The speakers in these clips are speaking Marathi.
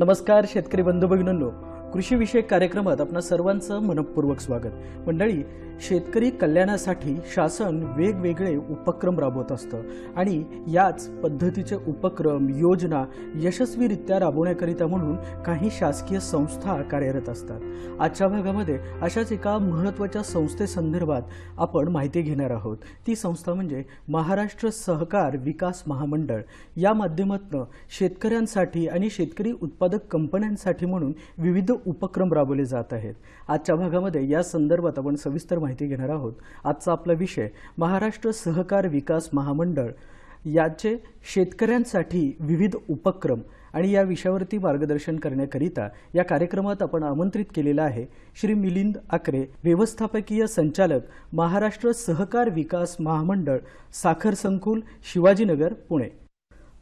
नमस्कार शेतकरी बंधू भगिनींनो कृषीविषयक कार्यक्रमात आपणा सर्वांचं मनपूर्वक स्वागत मंडळी शेतकरी कल्याणासाठी शासन वेगवेगळे उपक्रम राबवत असतं आणि याच पद्धतीचे उपक्रम योजना यशस्वीरित्या राबवण्याकरिता म्हणून काही शासकीय संस्था कार्यरत असतात आजच्या भागामध्ये अशाच एका महत्त्वाच्या संस्थेसंदर्भात आपण माहिती घेणार आहोत ती संस्था म्हणजे महाराष्ट्र सहकार विकास महामंडळ या माध्यमातून शेतकऱ्यांसाठी आणि शेतकरी उत्पादक कंपन्यांसाठी म्हणून विविध उपक्रम राबवले जात आहेत आजच्या भागामध्ये या संदर्भात आपण सविस्तर माहिती घेणार आहोत आजचा आपला विषय महाराष्ट्र सहकार विकास महामंडळ याचे शेतकऱ्यांसाठी विविध उपक्रम आणि या विषयावरती मार्गदर्शन करण्याकरिता या कार्यक्रमात आपण आमंत्रित केलेला आहे श्री मिलिंद आकरे व्यवस्थापकीय संचालक महाराष्ट्र सहकार विकास महामंडळ साखर संकुल शिवाजीनगर पुणे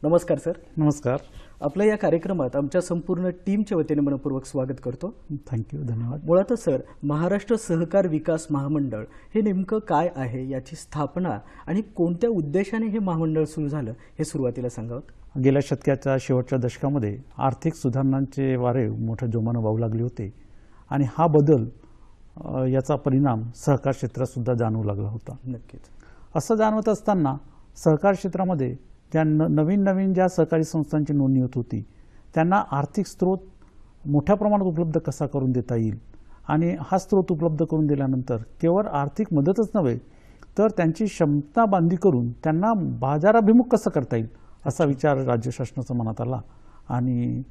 नमस्कार सर नमस्कार आपल्या या कार्यक्रमात आमच्या संपूर्ण टीमच्या वतीने मनपूर्वक स्वागत करतो थँक्यू धन्यवाद मुळात सर महाराष्ट्र सहकार विकास महामंडळ हे नेमकं काय आहे याची स्थापना आणि कोणत्या उद्देशाने हे महामंडळ सुरू झालं हे सुरुवातीला सांगावं गेल्या शतकाच्या शेवटच्या दशकामध्ये आर्थिक सुधारणांचे वारे मोठ्या जोमानं वाहू लागले होते आणि हा बदल याचा परिणाम सहकार क्षेत्रात सुद्धा जाणवू लागला होता नक्कीच असं जाणवत असताना सहकार क्षेत्रामध्ये त्या न नवीन नवीन ज्या सहकारी संस्थांची नोंदणी होत होती त्यांना आर्थिक स्रोत मोठ्या प्रमाणात उपलब्ध कसा करून देता येईल आणि हा स्रोत उपलब्ध करून दिल्यानंतर केवळ आर्थिक मदतच नव्हे तर त्यांची क्षमता बांधी करून त्यांना बाजाराभिमुख कसं करता येईल असा विचार राज्य शासनाचा मनात आला आणि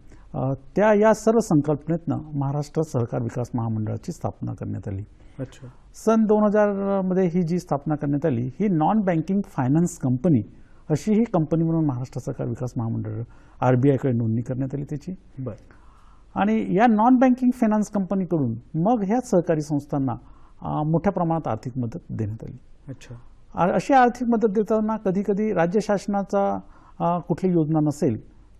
त्या या सर्व संकल्पनेतनं महाराष्ट्र सहकार विकास महामंडळाची स्थापना करण्यात आली अच्छा सन दोन हजारमध्ये ही जी स्थापना करण्यात आली ही नॉन बँकिंग फायनान्स कंपनी अशी ही कंपनी म्हणून महाराष्ट्र सरकार विकास महामंडळ आर बी आयकडे नोंदणी करण्यात आली त्याची बरं आणि या नॉन बँकिंग फायनान्स कंपनीकडून मग ह्या सहकारी संस्थांना मोठ्या प्रमाणात आर्थिक मदत देण्यात आली अच्छा अशी आर्थिक मदत देताना कधी कधी राज्य शासनाचा कुठली योजना नसेल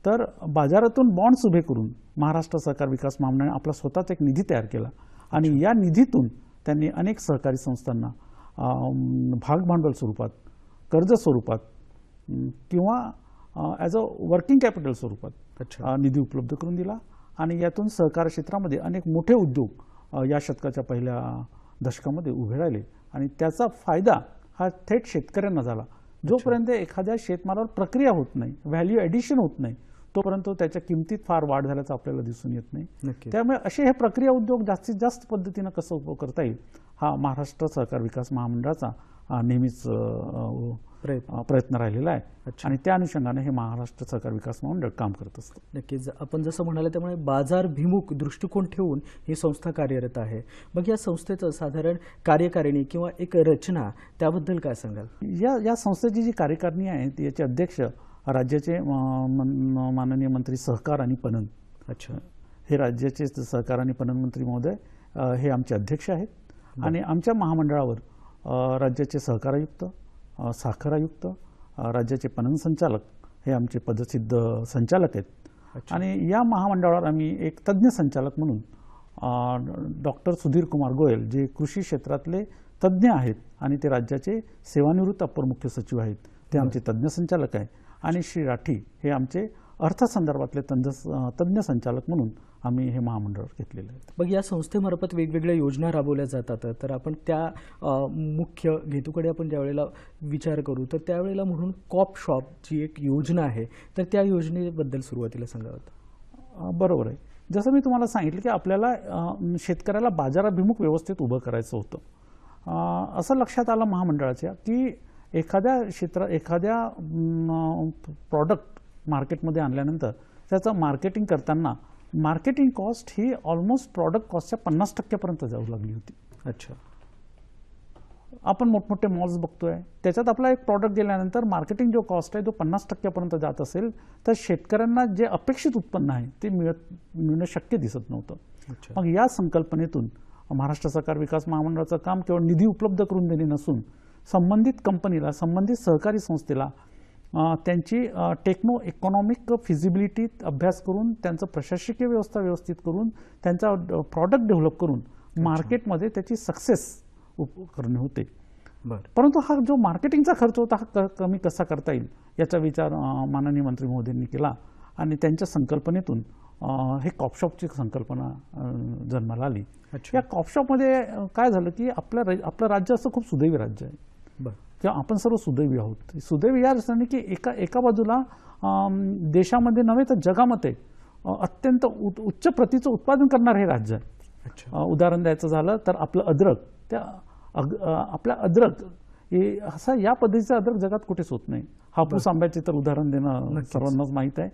तर बाजारातून बॉन्ड्स उभे करून महाराष्ट्र सहकार विकास महामंडळाने आपला स्वतःच एक निधी तयार केला आणि या निधीतून त्यांनी अनेक सहकारी संस्थांना भागभांडवल स्वरूपात कर्ज स्वरूपात किंवा ॲज अ वर्किंग कॅपिटल स्वरूपात निधी उपलब्ध करून दिला आणि यातून सहकार क्षेत्रामध्ये अनेक मोठे उद्योग या शतकाच्या पहिल्या दशकामध्ये उभे राहिले आणि त्याचा फायदा हा थेट शेतकऱ्यांना झाला जोपर्यंत एखाद्या शेतमालावर प्रक्रिया होत नाही व्हॅल्यू ॲडिशन होत नाही तोपर्यंत त्याच्या किमतीत फार वाढ झाल्याचं आपल्याला दिसून येत नाही त्यामुळे असे हे प्रक्रिया उद्योग जास्तीत जास्त पद्धतीनं कसं उपयोग करता येईल हा महाराष्ट्र सहकार विकास महामंडळाचा नेहमीच प्रयत्न राहिलेला आहे आणि त्या अनुषंगाने हे महाराष्ट्र सहकार विकास मंडळ काम करत असतं नक्कीच आपण जसं म्हणाले त्यामुळे बाजारभिमुख दृष्टिकोन ठेवून ही संस्था कार्यरत आहे मग या संस्थेचं साधारण कार्यकारिणी किंवा एक रचना त्याबद्दल काय सांगाल या या संस्थेची जी कार्यकारिणी आहे याचे अध्यक्ष राज्याचे माननीय मंत्री सहकार आणि पणन अच्छा हे राज्याचे सहकार आणि पणन मंत्री महोदय हे आमचे अध्यक्ष आहेत आणि आमच्या महामंडळावर राज्याचे सहकारायुक्त साखर आयुक्त राज्याचे पणन संचालक हे आमचे पदसिद्ध संचालक आहेत आणि या महामंडळावर आम्ही एक तज्ज्ञ संचालक म्हणून डॉक्टर सुधीर कुमार गोयल जे कृषी क्षेत्रातले तज्ज्ञ आहेत आणि ते राज्याचे सेवानिवृत्त अपर मुख्य सचिव आहेत ते आमचे तज्ज्ञ संचालक आहे आणि श्री राठी हे आमचे अर्थसंदर्भातले तज्ञ तज्ज्ञ संचालक म्हणून आम्ही हे महामंडळावर घेतलेलं आहे मग या संस्थेमार्फत वेगवेगळ्या योजना राबवल्या जातात तर आपण त्या मुख्य हेतूकडे आपण ज्यावेळेला विचार करू तर त्यावेळेला म्हणून कॉप शॉप जी एक योजना आहे तर त्या योजनेबद्दल सुरुवातीला सांगावं बरोबर आहे जसं मी तुम्हाला सांगितलं की आपल्याला शेतकऱ्याला बाजाराभिमुख व्यवस्थेत उभं करायचं होतं असं लक्षात आलं महामंडळाच्या की एखाद्या क्षेत्र एखाद्या प्रॉडक्ट मार्केटमध्ये आणल्यानंतर त्याचं मार्केटिंग करताना मार्केटिंग कॉस्ट ही ऑलमोस्ट प्रॉडक्ट कॉस्टच्या पन्नास टक्क्यापर्यंत जाऊ लागली होती अच्छा आपण मोठमोठे मॉल्स बघतोय त्याच्यात आपला एक प्रॉडक्ट गेल्यानंतर मार्केटिंग जो कॉस्ट आहे तो पन्नास टक्क्यापर्यंत जात असेल तर शेतकऱ्यांना जे अपेक्षित उत्पन्न आहे ते मिळत मिळणं शक्य दिसत नव्हतं मग या संकल्पनेतून महाराष्ट्र सरकार विकास महामंडळाचं काम केवळ निधी उपलब्ध करून देणे नसून संबंधित कंपनीला संबंधित सहकारी संस्थेला त्यांची टेक्नो इकॉनॉमिक फिजिबिलिटी अभ्यास करून त्यांचं प्रशासकीय व्यवस्था व्यवस्थित करून त्यांचा प्रॉडक्ट डेव्हलप करून मार्केटमध्ये त्याची सक्सेस करणे होते परंतु हा जो मार्केटिंगचा खर्च होता हा कमी कसा करता येईल याचा विचार माननीय मंत्री मोदींनी केला आणि त्यांच्या संकल्पनेतून हे कॉपशॉपची संकल्पना जन्माला आली या कॉपशॉपमध्ये काय झालं की आपल्या आपलं राज्य असं खूप सुदैवी राज्य आहे किंवा आपण सर्व सुदैवी आहोत सुदैवी या अर्थाने की एका एका बाजूला देशामध्ये नव्हे तर जगामध्ये अत्यंत उच्च प्रतीचं उत्पादन करणारं हे राज्य आहे उदाहरण द्यायचं झालं तर आपलं अद्रक त्या अग आपल्या अद्रक हे असा या पद्धतीचा अद्रक जगात कुठेच होत नाही हापूस आंब्याचे तर उदाहरण देणं सर्वांनाच माहीत आहे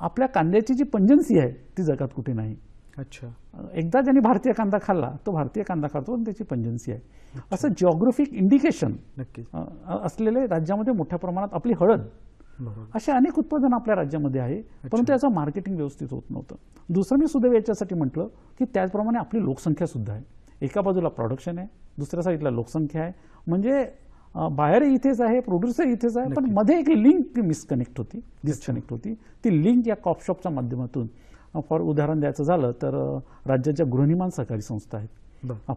आपल्या कांद्याची जी पंजन्सी आहे ती जगात कुठे नाही अच्छा एकदा ज्यांनी भारतीय कांदा खाल्ला तो भारतीय कांदा खातो आणि त्याची पंजन्सी आहे असं जिओग्राफिक इंडिकेशन असलेले राज्यामध्ये मोठ्या प्रमाणात आपली हळद असे अनेक उत्पादन आपल्या राज्यामध्ये आहे परंतु याचं मार्केटिंग व्यवस्थित होत नव्हतं दुसरं मी सुदैव याच्यासाठी म्हटलं की त्याचप्रमाणे आपली लोकसंख्या सुद्धा आहे एका बाजूला प्रोडक्शन आहे दुसऱ्या साईडला लोकसंख्या आहे म्हणजे बाहेर इथेच आहे प्रोड्युसर इथेच आहे पण मध्ये एक लिंक मिसकनेक्ट होती डिस्कनेक्ट होती ती लिंक या कॉपशॉपच्या माध्यमातून फॉर उदाहरण द्यायचं झालं तर राज्याच्या गृहनिर्माण सहकारी संस्था आहेत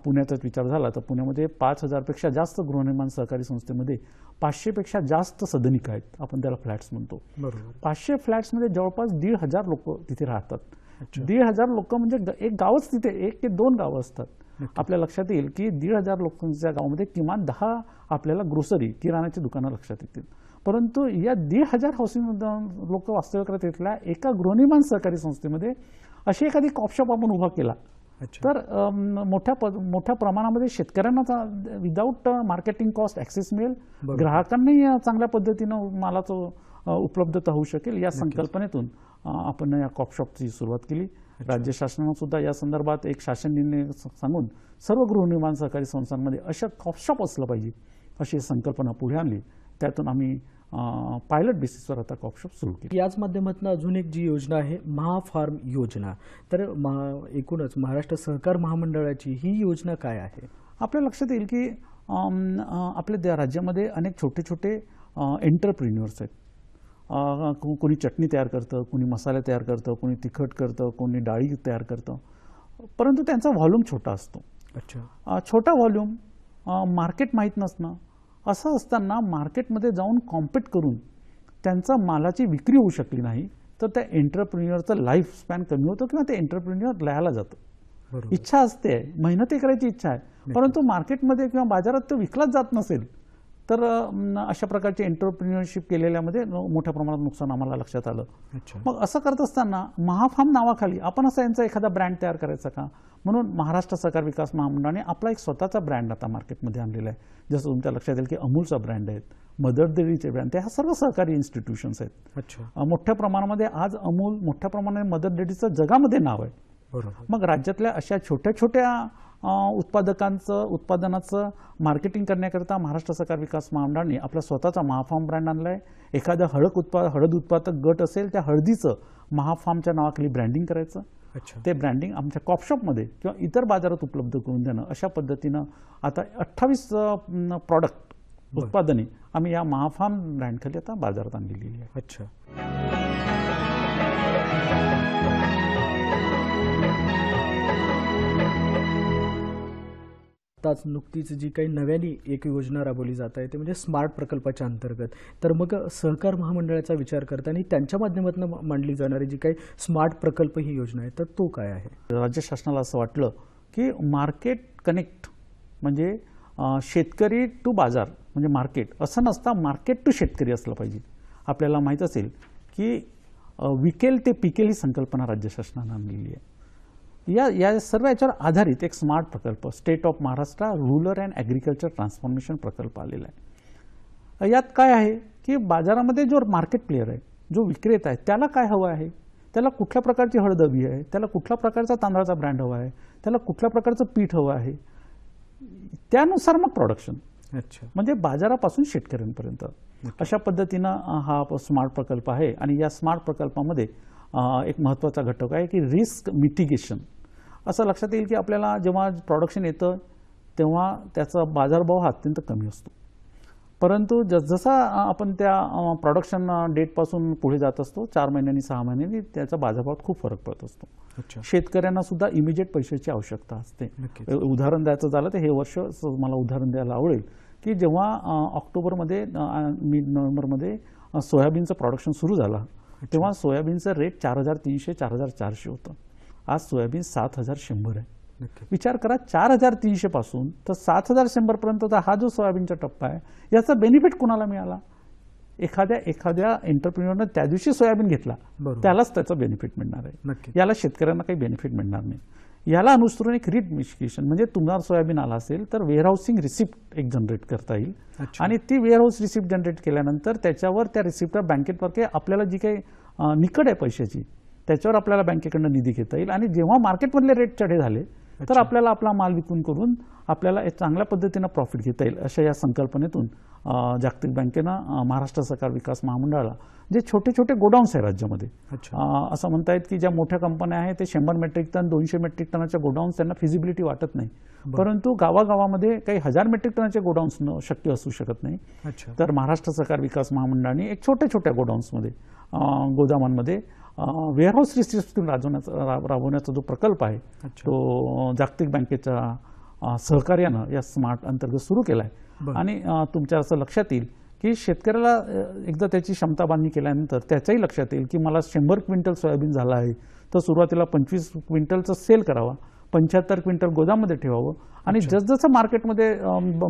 पुण्याचाच विचार झाला तर पुण्यामध्ये पाच हजारपेक्षा जास्त गृहनिर्माण सहकारी संस्थेमध्ये पाचशेपेक्षा जास्त सदनिका आहेत आपण त्याला फ्लॅट्स म्हणतो पाचशे फ्लॅट्समध्ये जवळपास दीड हजार लोक तिथे राहतात दीड हजार लोक म्हणजे एक गावच तिथे एक ते दोन गावं असतात आपल्या लक्षात येईल की दीड हजार लोकांच्या गावामध्ये किमान दहा आपल्याला ग्रोसरी किराणाची दुकानं लक्षात येतील परंतु या दीड हजार हाऊसिंग लोक वास्तव्य करत येतल्या एका गृहनिर्माण सहकारी संस्थेमध्ये अशी एखादी कॉपशॉप आपण उभा केला तर मोठ्या मोठ्या प्रमाणामध्ये शेतकऱ्यांना विदाऊट मार्केटिंग कॉस्ट ऍक्सेस मिळेल ग्राहकांनाही चांगल्या पद्धतीनं मालाचं उपलब्धता होऊ शकेल या संकल्पनेतून आपण या कॉपशॉपची सुरुवात केली राज्य शासनानं सुद्धा या संदर्भात एक शासन निर्णय सांगून सर्व गृहनिर्माण सहकारी संस्थांमध्ये अशा कॉपशॉप असलं पाहिजे अशी संकल्पना पुढे आणली त्यातून आम्ही पायलट बेसिसवर आता कॉपशॉप सुरू केली याच माध्यमातून अजून एक जी योजना आहे महाफार्म योजना तर महा एकूणच महाराष्ट्र सहकार महामंडळाची ही योजना काय आहे आपल्या लक्षात येईल की आपल्या राज्यामध्ये अनेक छोटे छोटे एंटरप्रिन्युअर्स आहेत कोणी चटणी तयार करतं कोणी मसाले तयार करतं कोणी तिखट करतं कोणी डाळी तयार करतं परंतु त्यांचा व्हॉल्यूम छोटा असतो अच्छा छोटा व्हॉल्यूम मार्केट माहीत नसणं असं असताना मार्केटमध्ये जाऊन कॉम्पिट करून त्यांचा मालाची विक्री होऊ शकली नाही तर त्या एंटरप्रिन्युअरचं लाईफ स्पॅन कमी होतो किंवा ते एंटरप्रिन्युअर लयाला जातो इच्छा असते मेहनतही करायची इच्छा आहे परंतु मार्केटमध्ये किंवा बाजारात तो विकलाच जात नसेल तर अशा प्रकारचे एंटरप्रिन्युअरशिप केलेल्यामध्ये मोठ्या प्रमाणात नुकसान आम्हाला लक्षात आलं मग असं करत असताना महाफार्म नावाखाली आपण असं यांचा एखादा ब्रँड तयार करायचा का म्हणून महाराष्ट्र सरकार विकास महामंडळाने आपला एक स्वतःचा ब्रँड आता मार्केटमध्ये आणलेला आहे जसं तुमच्या लक्षात येईल की अमूलचा ब्रँड आहे मदर डेअरीचे ब्रँड ह्या सर्व सहकारी इन्स्टिट्यूशन्स आहेत अच्छा मोठ्या प्रमाणामध्ये आज अमूल मोठ्या प्रमाणात मदर डेअरीचं जगामध्ये नाव आहे बरोबर मग राज्यातल्या अशा छोट्या छोट्या उत्पादकांचं उत्पादनाचं मार्केटिंग करण्याकरता महाराष्ट्र सरकार विकास महामंडळाने आपला स्वतःचा महाफार्म ब्रँड आणला आहे एखादा हळद उत्पाद हळद उत्पादक गट असेल त्या हळदीचं महाफार्मच्या नावाखाली ब्रँडिंग करायचं अच्छा ते ब्रँडिंग आमच्या कॉपशॉपमध्ये किंवा इतर बाजारात उपलब्ध करून देणं अशा पद्धतीनं आता अठ्ठावीस प्रॉडक्ट उत्पादने आम्ही या महाफार्म ब्रँडखाली आता बाजारात आणलेली आहे अच्छा आताच नुकतीच जी काही नव्याने एक योजना राबवली जात आहे ते म्हणजे स्मार्ट प्रकल्पाच्या अंतर्गत तर मग सहकार महामंडळाचा विचार आणि त्यांच्या माध्यमातून मांडली जाणारी जी काही स्मार्ट प्रकल्प ही योजना आहे तर तो काय आहे राज्य शासनाला असं वाटलं की मार्केट कनेक्ट म्हणजे शेतकरी टू बाजार म्हणजे मार्केट असं नसता मार्केट टू शेतकरी असलं पाहिजे आपल्याला माहीत असेल की विकेल ते पिकेल ही संकल्पना राज्य शासनानं आणलेली आहे या या सर्व याच्यावर आधारित एक स्मार्ट प्रकल्प state of Maharashtra rural and agriculture transformation प्रकल्प आलेला आहे यात काय आहे की बाजारामध्ये जो मार्केट प्लेअर आहे जो विक्रेता आहे त्याला काय हवं आहे त्याला कुठल्या प्रकारची हळद हवी आहे त्याला कुठल्या प्रकारचा तांदळाचा ब्रँड हवा आहे त्याला कुठल्या प्रकारचं पीठ हवं आहे त्यानुसार मग प्रोडक्शन अच्छा म्हणजे बाजारापासून शेतकऱ्यांपर्यंत अशा पद्धतीनं हा स्मार्ट प्रकल्प आहे आणि या स्मार्ट प्रकल्पामध्ये एक महत्त्वाचा घटक आहे की रिस्क मिटिगेशन असं लक्षात येईल की आपल्याला जेव्हा प्रॉडक्शन येतं तेव्हा त्याचा बाजारभाव हा अत्यंत कमी असतो परंतु जसजसा आपण त्या प्रॉडक्शन डेटपासून पुढे जात असतो चार महिन्यांनी सहा महिन्यांनी त्याचा बाजारभावात खूप फरक पडत असतो शेतकऱ्यांना सुद्धा इमिजिएट पैशाची आवश्यकता असते उदाहरण द्यायचं झालं तर हे वर्ष मला उदाहरण द्यायला आवडेल की जेव्हा ऑक्टोबरमध्ये मिड नोव्हेंबरमध्ये सोयाबीनचं प्रॉडक्शन सुरू झालं तेव्हा सोयाबीनचं रेट चार हजार तीनशे चार हजार चारशे होतं आज सोयाबीन सात हजार शंभर आहे विचार करा चार हजार तीनशे पासून तर सात हजार शंभरपर्यंतचा हा जो सोयाबीनचा टप्पा आहे याचा बेनिफिट कुणाला मिळाला एखाद्या एखाद्या एंटरप्रिन्युअरनं त्या दिवशी सोयाबीन घेतला त्यालाच त्याचा बेनिफिट मिळणार आहे याला शेतकऱ्यांना काही बेनिफिट मिळणार नाही याला अनुसरून एक मिशिकेशन म्हणजे तुम्हाला सोयाबीन आला असेल तर वेअरहाऊसिंग रिसिप्ट एक जनरेट करता येईल आणि ती वेअरहाऊस रिसिप्ट जनरेट केल्यानंतर त्याच्यावर त्या बँकेत बँकेतमार्फे आपल्याला जी काही निकड आहे पैशाची त्याच्यावर आपल्याला बँकेकडनं निधी घेता येईल आणि जेव्हा मार्केटमधले रेट चढे झाले तर आपल्याला आपला माल विकून करून आपल्याला एक चांगल्या पद्धतीनं प्रॉफिट घेता येईल अशा या संकल्पनेतून जागतिक बँकेनं महाराष्ट्र सरकार विकास महामंडळाला जे छोटे छोटे गोडाऊन्स आहे राज्यामध्ये असं म्हणता येत की ज्या मोठ्या कंपन्या आहेत ते शंभर मेट्रिक टन दोनशे मेट्रिक टनाच्या गोडाऊन्स त्यांना फिजिबिलिटी वाटत नाही परंतु गावागावामध्ये काही हजार मेट्रिक टनाचे गोडाऊन्स शक्य असू शकत नाही तर महाराष्ट्र सरकार विकास महामंडळाने एक छोट्या छोट्या गोडाऊन्समध्ये गोदामांमध्ये वेअरहाऊस रिसिप्ट राजवण्याचा राबवण्याचा जो प्रकल्प आहे तो जागतिक बँकेच्या सहकार्यानं या स्मार्ट अंतर्गत सुरू केला आहे आणि तुमच्या असं लक्षात येईल की शेतकऱ्याला एकदा त्याची क्षमता बांधणी केल्यानंतर त्याच्याही लक्षात येईल की मला शंभर क्विंटल सोयाबीन झालं आहे तर सुरुवातीला पंचवीस क्विंटलचं सेल करावा पंच्याहत्तर क्विंटल गोदाममध्ये ठेवावं आणि जसजसं मार्केटमध्ये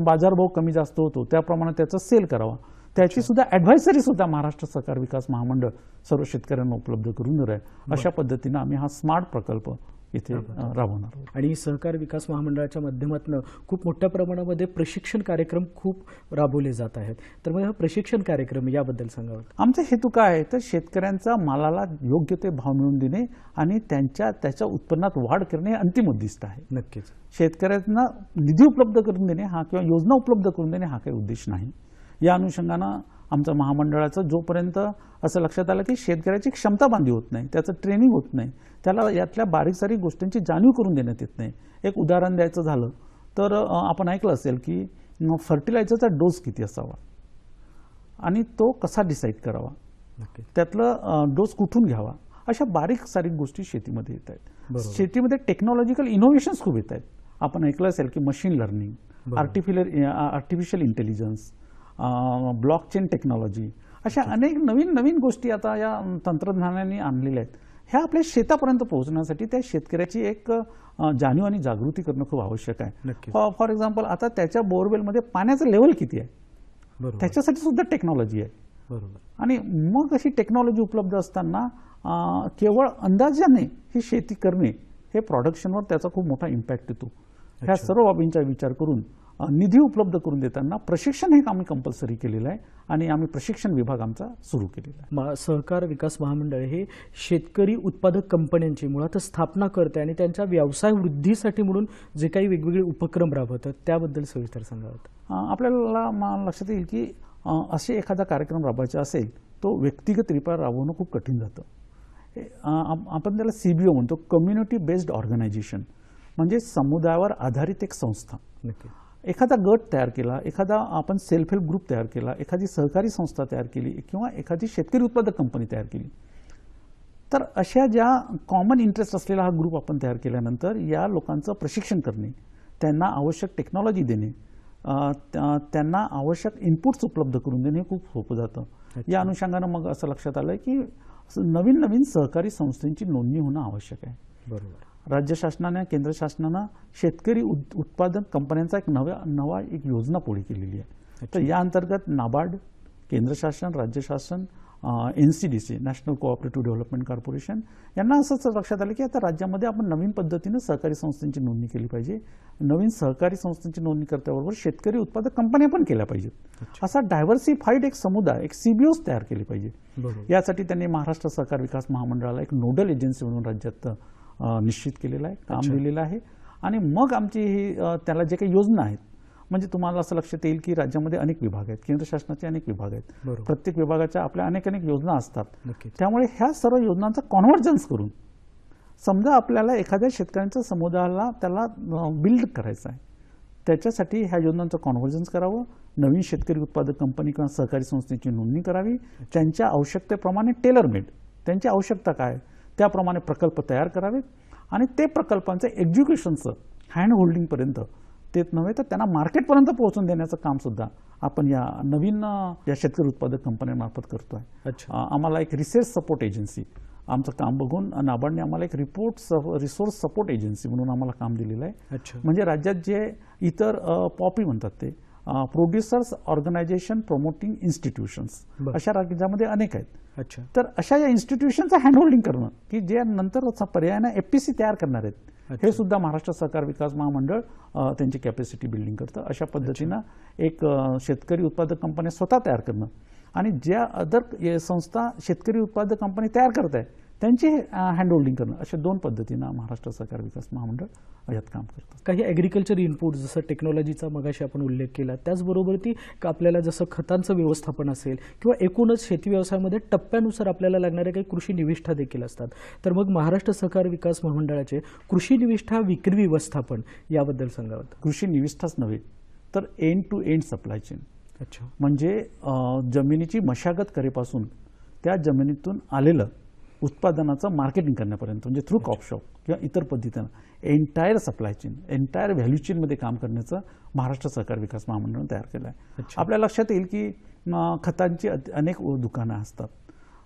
बाजारभाव कमी जास्त होतो त्याप्रमाणे त्याचा सेल करावा त्याची सुद्धा ॲडव्हायसरी सुद्धा महाराष्ट्र सहकार विकास महामंडळ सर्व शेतकऱ्यांना उपलब्ध करून आहे अशा पद्धतीनं आम्ही हा स्मार्ट प्रकल्प इथे राबवणार आहोत आणि सहकार विकास महामंडळाच्या माध्यमातून खूप मोठ्या प्रमाणामध्ये प्रशिक्षण कार्यक्रम खूप राबवले जात आहेत तर मग हा प्रशिक्षण कार्यक्रम याबद्दल सांगावं आमचा हेतू काय आहे तर शेतकऱ्यांचा मालाला योग्य ते भाव मिळवून देणे आणि त्यांच्या त्याच्या उत्पन्नात वाढ करणे अंतिम उद्दिष्ट आहे नक्कीच शेतकऱ्यांना निधी उपलब्ध करून देणे हा किंवा योजना उपलब्ध करून देणे हा काही उद्देश नाही या अनुषंगानं आमचं महामंडळाचं जोपर्यंत असं लक्षात आलं की शेतकऱ्याची क्षमता बांधी होत नाही त्याचं ट्रेनिंग होत नाही त्याला यातल्या बारीक सारीक गोष्टींची जाणीव करून देण्यात येत नाही एक उदाहरण द्यायचं झालं तर आपण ऐकलं असेल की फर्टिलायझरचा डोस किती असावा आणि तो कसा डिसाईड करावा त्यातलं डोस कुठून घ्यावा अशा बारीक सारीक गोष्टी शेतीमध्ये येत आहेत शेतीमध्ये टेक्नॉलॉजिकल इनोव्हेशन्स खूप येत आहेत आपण ऐकलं असेल की machine learning artificial artificial intelligence blockchain technology अशा अनेक नवीन नवीन गोष्टी आता या तंत्रज्ञानाने आणलेल्या आहेत ह्या आपल्या शेतापर्यंत पोहोचण्यासाठी त्या शेतकऱ्याची एक जाणीव आणि जागृती करणं खूप आवश्यक आहे फॉर एक्झाम्पल आता त्याच्या बोरवेलमध्ये पाण्याचं लेवल किती आहे त्याच्यासाठी सुद्धा टेक्नॉलॉजी आहे आणि मग अशी टेक्नॉलॉजी उपलब्ध असताना केवळ अंदाजाने ही शेती करणे हे प्रॉडक्शनवर त्याचा खूप मोठा इम्पॅक्ट येतो ह्या सर्व बाबींचा विचार करून निधी उपलब्ध करून देताना प्रशिक्षण हे आम्ही कंपल्सरी केलेलं आहे आणि आम्ही प्रशिक्षण विभाग आमचा सुरू केलेला आहे सहकार विकास महामंडळ हे शेतकरी उत्पादक कंपन्यांची मुळात स्थापना करते आणि त्यांच्या व्यवसाय वृद्धीसाठी म्हणून जे काही वेगवेगळे उपक्रम राबवतात त्याबद्दल सविस्तर सांगावं आपल्याला लक्षात येईल की असे एखादा कार्यक्रम राबवायचा असेल तो व्यक्तिगत रिपार राबवणं खूप कठीण जातं आपण त्याला सी बी ओ म्हणतो कम्युनिटी बेस्ड ऑर्गनायझेशन म्हणजे समुदायावर आधारित एक संस्था एखादा गट तयार केला एखादा आपण सेल्फ हेल्प ग्रुप तयार केला एखादी सहकारी संस्था तयार केली किंवा एखादी शेतकरी उत्पादक कंपनी तयार केली तर अशा ज्या कॉमन इंटरेस्ट असलेला हा ग्रुप आपण तयार केल्यानंतर या लोकांचं प्रशिक्षण करणे त्यांना आवश्यक टेक्नॉलॉजी देणे त्यांना आवश्यक इनपुट्स उपलब्ध करून देणे खूप सोपं जातं या अनुषंगानं मग असं लक्षात आलं की नवीन नवीन सहकारी संस्थांची नोंदणी होणं आवश्यक आहे बरोबर राज्य शासनाने केंद्र शासनानं शेतकरी उत्पादन कंपन्यांचा एक नव्या नवा एक योजना पुढे केलेली आहे तर या अंतर्गत नाबार्ड केंद्र शासन राज्य शासन N C D C national cooperative development corporation यांना असंच लक्षात आलं की आता राज्यामध्ये आपण नवीन पद्धतीनं सहकारी संस्थांची नोंदणी केली पाहिजे नवीन सहकारी संस्थांची नोंदणी करताबरोबर शेतकरी उत्पादक कंपन्या पण केल्या पाहिजेत असा डायव्हर्सिफाईड एक समुदाय एक सीबीओस तयार केली पाहिजे यासाठी त्यांनी महाराष्ट्र सहकार विकास महामंडळाला एक नोडल एजन्सी म्हणून राज्यात निश्चित केलेलं आहे काम दिलेलं आहे आणि मग आमची ही त्याला जे काही योजना आहेत म्हणजे तुम्हाला असं लक्षात येईल की राज्यामध्ये अनेक विभाग आहेत केंद्र शासनाचे अनेक विभाग आहेत प्रत्येक विभागाच्या आपल्या अनेक अनेक योजना असतात त्यामुळे ह्या सर्व योजनांचा कॉन्व्हर्जन्स करून समजा आपल्याला एखाद्या शेतकऱ्यांच्या समुदायाला त्याला बिल्ड करायचं आहे त्याच्यासाठी ह्या योजनांचं कॉन्व्हर्जन्स करावं नवीन शेतकरी उत्पादक कंपनी किंवा सहकारी संस्थेची नोंदणी करावी त्यांच्या आवश्यकतेप्रमाणे टेलरमेड त्यांची आवश्यकता काय त्याप्रमाणे प्रकल्प तयार करावेत आणि ते प्रकल्पांचं एक्झिक्युशनचं हँड होल्डिंगपर्यंत ते नव्हे तर त्यांना मार्केटपर्यंत पोहोचून देण्याचं कामसुद्धा आपण या नवीन या शेतकरी उत्पादक कंपन्यांमार्फत करतो आहे अच्छा आम्हाला एक रिसर्च सपोर्ट एजन्सी आमचं काम बघून नाबार्डने आम्हाला एक रिपोर्ट सप रिसोर्स सपोर्ट एजन्सी म्हणून आम्हाला काम दिलेलं आहे अच्छा म्हणजे राज्यात जे इतर पॉपी म्हणतात ते प्रोड्युसर्स ऑर्गनायझेशन प्रमोटिंग इन्स्टिट्यूशन्स अशा राज्यामध्ये अनेक आहेत अच्छा तर अशा या इन्स्टिट्यूशनचं हँडहोल्डिंग करणं की जे नंतर पर्यायानं एफपीसी तयार करणार आहेत हे सुद्धा महाराष्ट्र सहकार विकास महामंडळ त्यांची कॅपॅसिटी बिल्डिंग करतं अशा पद्धतीनं एक शेतकरी उत्पादक कंपन्या स्वतः तयार करणं आणि ज्या अदर संस्था शेतकरी उत्पादक कंपनी तयार करत आहे त्यांचे हँड होल्डिंग करणं अशा दोन पद्धतीनं महाराष्ट्र सहकार विकास महामंडळ यात काम करतं काही ॲग्रिकल्चर इनपुट जसं टेक्नॉलॉजीचा मगाशी आपण उल्लेख केला त्याचबरोबर ती आपल्याला जसं खतांचं व्यवस्थापन असेल किंवा एकूणच शेती व्यवसायामध्ये टप्प्यानुसार आपल्याला लागणाऱ्या काही कृषी निविष्ठा देखील असतात तर मग महाराष्ट्र सहकार विकास महामंडळाचे कृषी निविष्ठा विक्री व्यवस्थापन याबद्दल सांगावं कृषी निविष्ठाच नव्हे तर end to end supply chain अच्छा म्हणजे जमिनीची मशागत करेपासून त्या जमिनीतून आलेलं उत्पादनाचं मार्केटिंग करण्यापर्यंत म्हणजे थ्रू कॉपशॉप किंवा इतर पद्धतीनं entire supply chain entire value चेनमध्ये काम करण्याचं महाराष्ट्र सहकार विकास महामंडळानं तयार केलं आहे आपल्या लक्षात येईल की खतांची अनेक दुकानं असतात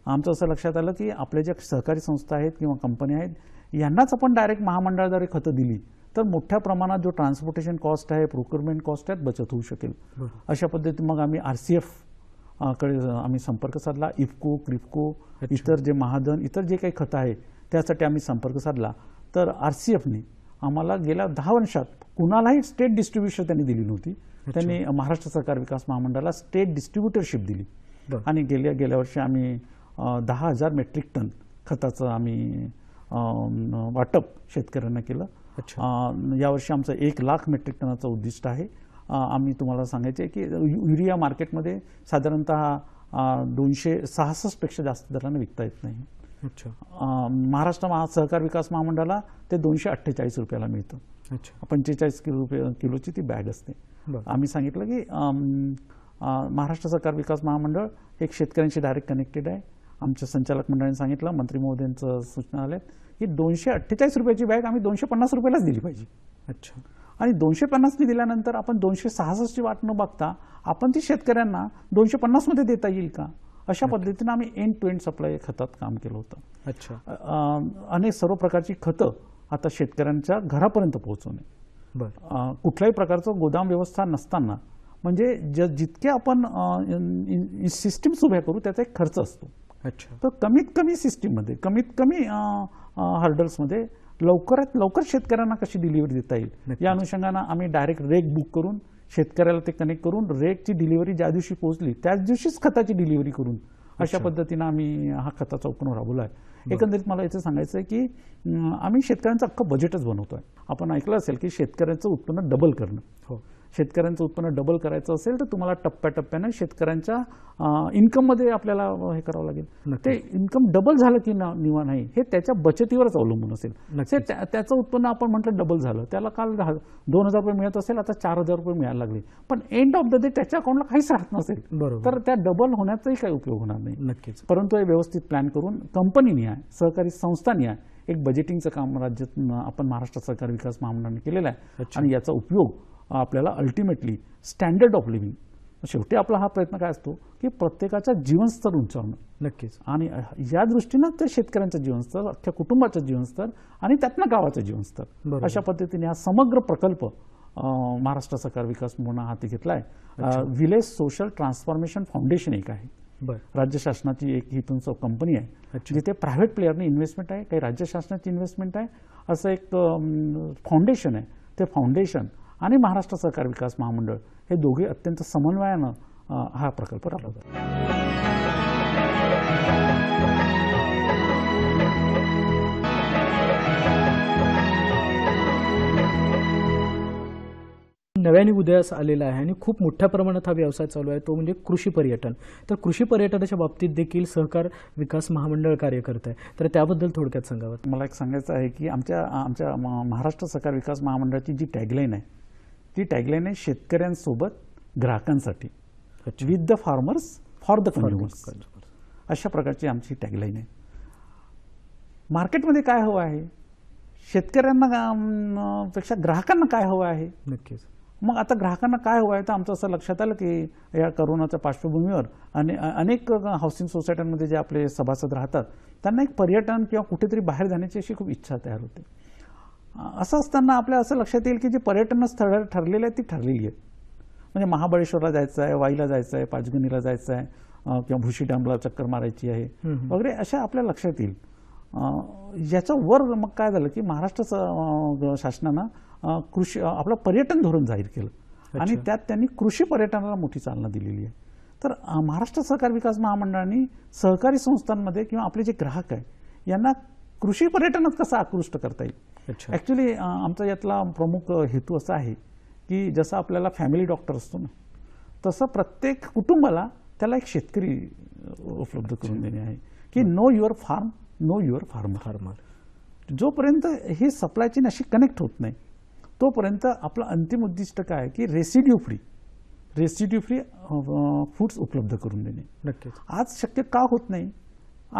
आमचं असं लक्षात आलं की आपल्या ज्या सहकारी संस्था आहेत किंवा कंपन्या आहेत यांनाच आपण डायरेक्ट महामंडळाद्वारे खतं दिली तर मोठ्या प्रमाणात जो ट्रान्सपोर्टेशन कॉस्ट आहे प्रोक्युरमेंट कॉस्ट आहेत बचत होऊ शकेल अशा पद्धतीने मग आम्ही आर सी एफ कडे आम्ही संपर्क साधला इफको क्रिफको इतर जे महाधन इतर जे काही खतं आहे त्यासाठी आम्ही संपर्क साधला तर आर सी एफने आम्हाला गेल्या दहा वर्षात कुणालाही स्टेट डिस्ट्रीब्युशन त्यांनी दिली नव्हती त्यांनी महाराष्ट्र सरकार विकास महामंडळाला स्टेट डिस्ट्रीब्युटरशिप दिली आणि गेल्या गेल्या वर्षी आम्ही दहा हजार मेट्रिक टन खताचं आम्ही वाटप शेतकऱ्यांना केलं यावर्षी आमचं एक लाख मेट्रिक टनाचं उद्दिष्ट आहे आम्ही तुम्हाला सांगायचे की युरिया मार्केटमध्ये साधारणत दोनशे सहासष्टपेक्षा जास्त दराने विकता येत नाही अच्छा महाराष्ट्र महा सहकार विकास महामंडळाला ते दोनशे अठ्ठेचाळीस रुपयाला मिळतं अच्छा पंचेचाळीस किलो रुपये किलोची ती बॅग असते आम्ही सांगितलं की महाराष्ट्र सहकार विकास महामंडळ एक शेतकऱ्यांशी डायरेक्ट कनेक्टेड आहे आमच्या संचालक मंडळाने सांगितलं मंत्री महोदयांचं सूचना आल्या की दोनशे अठ्ठेचाळीस रुपयाची बॅग आम्ही दोनशे पन्नास रुपयालाच दिली पाहिजे अच्छा आणि दोनशे पन्नासने दिल्यानंतर आपण दोनशे सहासष्टची वाट न बघता आपण ती शेतकऱ्यांना दोनशे पन्नासमध्ये देता येईल का अशा पद्धतीनं आम्ही एन टू एंड सप्लाय खतात काम केलं होतं अच्छा अनेक सर्व प्रकारची खतं आता शेतकऱ्यांच्या घरापर्यंत पोहोचवणे कुठल्याही प्रकारचं गोदाम व्यवस्था नसताना म्हणजे ज जितके आपण सिस्टीम उभ्या करू त्याचा एक खर्च असतो अच्छा तर कमीत कमी सिस्टीममध्ये कमीत कमी हर्डल्समध्ये लवकरात लवकर शेतकऱ्यांना कशी डिलिव्हरी देता येईल या अनुषंगानं आम्ही डायरेक्ट रेक बुक करून शेतकऱ्याला ते कनेक्ट करून रेकची डिलिव्हरी ज्या दिवशी पोहोचली त्याच दिवशीच खताची डिलिव्हरी करून अशा पद्धतीनं आम्ही हा खताचा उपक्रम राबवला आहे एकंदरीत मला याचं सांगायचं आहे की आम्ही शेतकऱ्यांचं अख्खं बजेटच बनवतो आपण ऐकलं असेल की शेतकऱ्यांचं उत्पन्न डबल करणं हो शेतकऱ्यांचं उत्पन्न डबल करायचं असेल तर तुम्हाला टप्प्याटप्प्यानं शेतकऱ्यांच्या इन्कममध्ये आपल्याला हे करावं लागेल ते इन्कम डबल झालं की निवा नाही हे त्याच्या बचतीवरच अवलंबून असेल त्याचं उत्पन्न आपण म्हटलं डबल झालं त्याला काल दोन हजार रुपये मिळत असेल आता चार हजार रुपये मिळायला लागले पण एंड ऑफ द डे त्याच्या अकाउंटला काहीच राहत नसेल तर त्या डबल होण्याचाही काही उपयोग होणार नाही नक्कीच परंतु हे व्यवस्थित प्लॅन करून कंपनीने आहे सहकारी संस्थांनी आहे एक बजेटिंगचं काम राज्यात आपण महाराष्ट्र सरकार विकास महामंडळाने केलेलं आहे आणि याचा उपयोग आपल्याला अल्टिमेटली स्टँडर्ड ऑफ लिव्हिंग शेवटी आपला हा प्रयत्न काय असतो की प्रत्येकाचा जीवनस्तर उंचावणं नक्कीच आणि या दृष्टीनं ते शेतकऱ्यांचं जीवनस्तर अख्ख्या कुटुंबाचं जीवनस्तर आणि त्यातनं गावाचं जीवनस्तर अशा पद्धतीने हा समग्र प्रकल्प महाराष्ट्र सरकार विकास मोहना हाती घेतला आहे विलेज सोशल ट्रान्सफॉर्मेशन फाउंडेशन एक आहे राज्य शासनाची एक ही कंपनी आहे जिथे प्रायव्हेट प्लेअरने इन्व्हेस्टमेंट आहे काही राज्य शासनाची इन्व्हेस्टमेंट आहे असं एक फाउंडेशन आहे ते फाउंडेशन आणि महाराष्ट्र सरकार विकास महामंडळ हे दोघे अत्यंत समन्वयानं हा प्रकल्प राबवतात नव्याने उदयास आलेला आहे आणि खूप मोठ्या प्रमाणात हा व्यवसाय चालू आहे तो म्हणजे कृषी पर्यटन तर कृषी पर्यटनाच्या बाबतीत देखील सहकार विकास महामंडळ कार्य करत आहे तर त्याबद्दल थोडक्यात सांगावं मला एक सांगायचं आहे की आमच्या आमच्या महाराष्ट्र सहकार विकास महामंडळाची जी टॅगलाईन आहे ती टॅगलाईन आहे शेतकऱ्यांसोबत ग्राहकांसाठी with the farmers for the consumers अशा प्रकारची आमची टॅगलाईन आहे मार्केटमध्ये काय हवं आहे शेतकऱ्यांना पेक्षा ग्राहकांना काय हवं आहे नक्कीच मग आता ग्राहकांना काय हवं आहे तर आमचं असं लक्षात आलं की या करोनाच्या पार्श्वभूमीवर अने अनेक हाऊसिंग सोसायट्यांमध्ये जे आपले सभासद राहतात त्यांना एक पर्यटन किंवा कुठेतरी बाहेर जाण्याची अशी खूप इच्छा तयार होते असं असताना आपल्या असं लक्षात येईल की जी पर्यटन स्थळ ठरलेली आहेत ती ठरलेली आहेत म्हणजे महाबळेश्वरला जायचं आहे वाईला जायचं आहे पाचगणीला जायचं आहे किंवा भुशी डॅमला चक्कर मारायची आहे वगैरे अशा आपल्या लक्षात येईल याच्या वर मग काय झालं की महाराष्ट्र शासनानं कृषी आपलं पर्यटन धोरण जाहीर केलं आणि त्यात त्यांनी कृषी पर्यटनाला मोठी चालना दिलेली आहे तर महाराष्ट्र सहकार विकास महामंडळाने सहकारी संस्थांमध्ये किंवा आपले जे ग्राहक आहे यांना कृषी पर्यटनात कसं आकृष्ट करता येईल ॲक्च्युली आमचा यातला प्रमुख हेतू असा आहे की जसं आपल्याला फॅमिली डॉक्टर असतो ना तसं प्रत्येक कुटुंबाला त्याला एक शेतकरी उपलब्ध करून देणे आहे की know your farm know your farm farmer जोपर्यंत ही सप्लाय चेन अशी कनेक्ट होत नाही तोपर्यंत आपलं अंतिम उद्दिष्ट काय की residue free residue free foods उपलब्ध करून देणे नक्कीच आज शक्य का होत नाही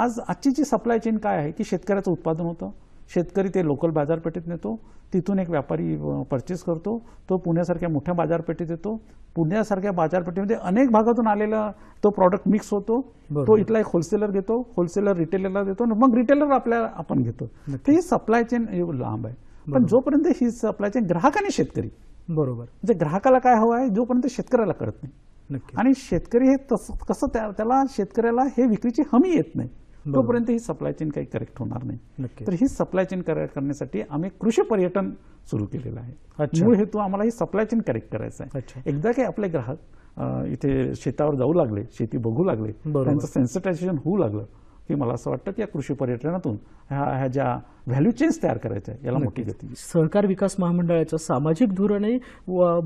आज आजची जी सप्लाय चेन काय आहे की शेतकऱ्याचं उत्पादन होतं शेतकरी ते लोकल बाजारपेठेत नेतो तिथून एक व्यापारी परचेस करतो तो पुण्यासारख्या मोठ्या बाजारपेठेत येतो पुण्यासारख्या बाजारपेठेमध्ये अनेक भागातून आलेला तो प्रॉडक्ट मिक्स होतो तो इथला एक होलसेलर घेतो होलसेलर रिटेलरला देतो मग रिटेलर आपल्याला आपण घेतो तर ही सप्लाय चेन लांब आहे पण जोपर्यंत ही सप्लाय चेन ग्राहक आणि शेतकरी बरोबर म्हणजे ग्राहकाला काय हवं आहे जोपर्यंत शेतकऱ्याला कळत नाही आणि शेतकरी हे तसं कसं त्याला शेतकऱ्याला हे विक्रीची हमी येत नाही तोपर्यंत ही सप्लाय चेन काही करेक्ट होणार नाही तर ही सप्लाय चेन करेक्ट करण्यासाठी आम्ही कृषी पर्यटन सुरू केलेलं आहे मूळ हेतू आम्हाला ही सप्लाय चेन करेक्ट करायचा आहे एकदा काही आपले ग्राहक इथे शेतावर जाऊ लागले शेती बघू लागले त्यांचं सेन्सिटायझेशन होऊ लागलं की मला असं वाटतं की या कृषी पर्यटनातून ह्या ह्या ज्या व्हॅल्यू चेन्स तयार करायच्या याला मोठी गती सहकार विकास महामंडळाचं सामाजिक धोरण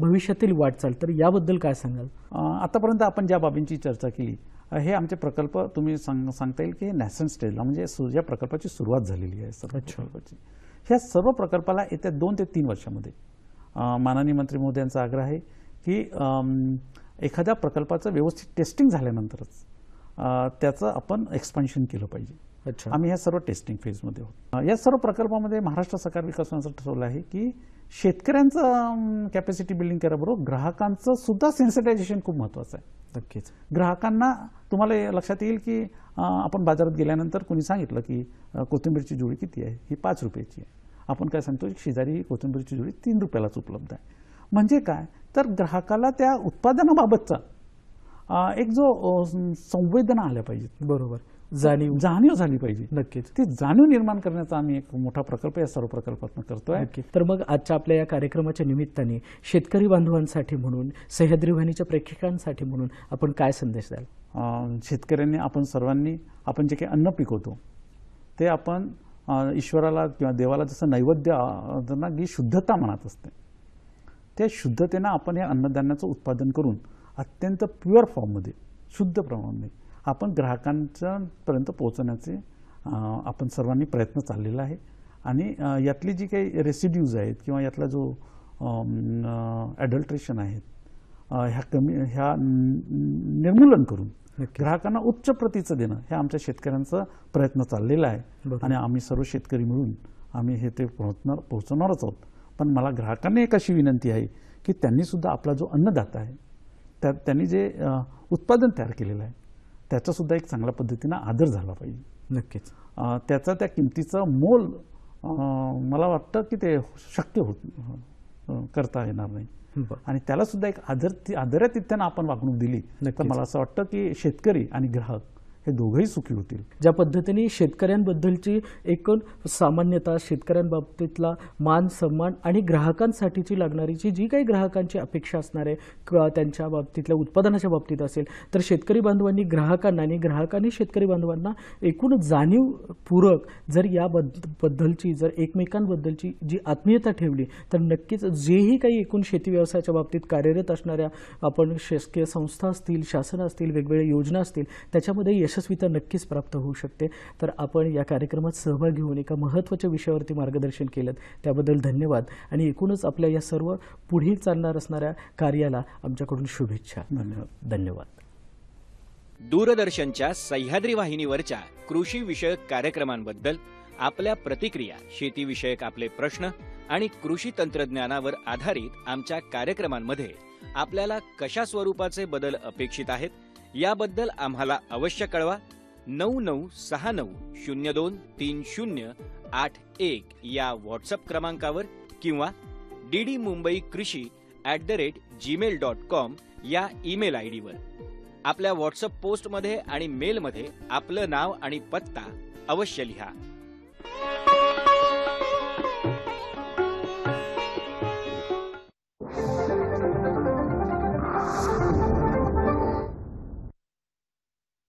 भविष्यातील वाटचाल तर याबद्दल काय सांगाल आतापर्यंत आपण ज्या बाबींची चर्चा केली हे आमचे प्रकल्प तुम्ही सांग सांगता येईल की नॅशन स्टेजला म्हणजे या प्रकल्पाची सुरुवात झालेली आहे सर्व प्रकल्पाची ह्या सर्व प्रकल्पाला येत्या दोन ते तीन वर्षामध्ये माननीय मंत्री यांचा आग्रह आहे की एखाद्या प्रकल्पाचं व्यवस्थित टेस्टिंग झाल्यानंतरच त्याचं आपण एक्सपान्शन केलं पाहिजे अच्छा आम्ही ह्या सर्व टेस्टिंग फेजमध्ये आहोत या सर्व प्रकल्पामध्ये महाराष्ट्र सरकार विकासनाचं ठरवलं आहे की शेतकऱ्यांचं कॅपॅसिटी बिल्डिंग बरोबर ग्राहकांचं सुद्धा सेन्सिटायझेशन खूप महत्त्वाचं आहे नक्कीच ग्राहकांना तुम्हाला लक्षात येईल की आपण बाजारात गेल्यानंतर कोणी सांगितलं की कोथिंबीरची जुळी किती आहे ही पाच रुपयाची आहे आपण काय सांगतो शेजारी कोथिंबीरची जुळी तीन रुपयालाच उपलब्ध आहे म्हणजे काय तर ग्राहकाला त्या उत्पादनाबाबतचा एक जो संवेदना आल्या पाहिजेत बरोबर जाणीव जाणीव झाली पाहिजे नक्कीच ती जाणीव निर्माण करण्याचा आम्ही एक मोठा प्रकल्प या सर्व प्रकल्पातून करतोय तर मग आजच्या आपल्या या कार्यक्रमाच्या निमित्ताने शेतकरी बांधवांसाठी म्हणून सह्याद्री प्रेक्षकांसाठी म्हणून आपण काय संदेश द्याल शेतकऱ्यांनी आपण सर्वांनी आपण जे काही अन्न पिकवतो ते आपण ईश्वराला किंवा देवाला जसं नैवेद्य जी शुद्धता म्हणत असते त्या शुद्धतेनं आपण या अन्नधान्याचं उत्पादन करून अत्यंत प्युअर फॉर्ममध्ये शुद्ध प्रमाणामध्ये आपण पर्यंत पोहोचण्याचे आपण सर्वांनी प्रयत्न चाललेला आहे आणि यातली जी काही रेसिड्यूज आहेत किंवा यातला जो ॲडल्ट्रेशन आहेत ह्या कमी ह्या निर्मूलन करून ग्राहकांना उच्च प्रतीचं देणं हे आमच्या शेतकऱ्यांचा प्रयत्न चाललेला आहे आणि आम्ही सर्व शेतकरी मिळून आम्ही हे ते पोहोचणार पोहोचणारच आहोत पण मला ग्राहकांनी एक अशी विनंती आहे की त्यांनीसुद्धा आपला जो अन्नदाता आहे त्या त्यांनी जे उत्पादन तयार केलेलं आहे सुद्धा एक चांगल्या पद्धतीनं आदर झाला पाहिजे नक्कीच त्याचा त्या किमतीचा मोल मला वाटतं की ते शक्य होत करता येणार नाही आणि त्याला सुद्धा एक आदर आदरातिथ्यानं आपण वागणूक दिली तर मला असं वाटतं की शेतकरी आणि ग्राहक हे दोघंही सुखी होतील ज्या पद्धतीने शेतकऱ्यांबद्दलची एकूण सामान्यता शेतकऱ्यांबाबतीतला मान सन्मान आणि ग्राहकांसाठीची लागणारी जी जी काही ग्राहकांची अपेक्षा असणार आहे किंवा त्यांच्या बाबतीतल्या उत्पादनाच्या बाबतीत असेल तर शेतकरी बांधवांनी ग्राहकांना आणि ग्राहकांनी शेतकरी बांधवांना एकूण जाणीवपूरक जर या बद्दलची जर एकमेकांबद्दलची जी आत्मीयता ठेवली तर नक्कीच जेही काही एकूण शेती व्यवसायाच्या बाबतीत कार्यरत असणाऱ्या आपण शासकीय संस्था असतील शासन असतील वेगवेगळ्या योजना असतील त्याच्यामध्ये यश यशस्वीता नक्कीच प्राप्त होऊ शकते तर आपण या कार्यक्रमात सहभाग घेऊन एका महत्त्वाच्या विषयावरती मार्गदर्शन केलं त्याबद्दल धन्यवाद आणि एकूणच आपल्या या सर्व पुढील चालणार असणाऱ्या कार्याला आमच्याकडून शुभेच्छा धन्यवाद धन्यवाद दूरदर्शनच्या सह्याद्री वाहिनीवरच्या कृषी विषयक कार्यक्रमांबद्दल आपल्या प्रतिक्रिया शेतीविषयक आपले प्रश्न आणि कृषी तंत्रज्ञानावर आधारित आमच्या कार्यक्रमांमध्ये आपल्याला कशा स्वरूपाचे बदल अपेक्षित आहेत याबद्दल आम्हाला अवश्य कळवा नऊ नऊ सहा नऊ शून्य दोन तीन शून्य आठ एक या व्हॉट्सअप क्रमांकावर किंवा डी डी मुंबई कृषी at the rate Gmail dot com या ईमेल आय डीवर आपल्या व्हॉट्सअप पोस्टमध्ये आणि मेलमध्ये आपलं नाव आणि पत्ता अवश्य लिहा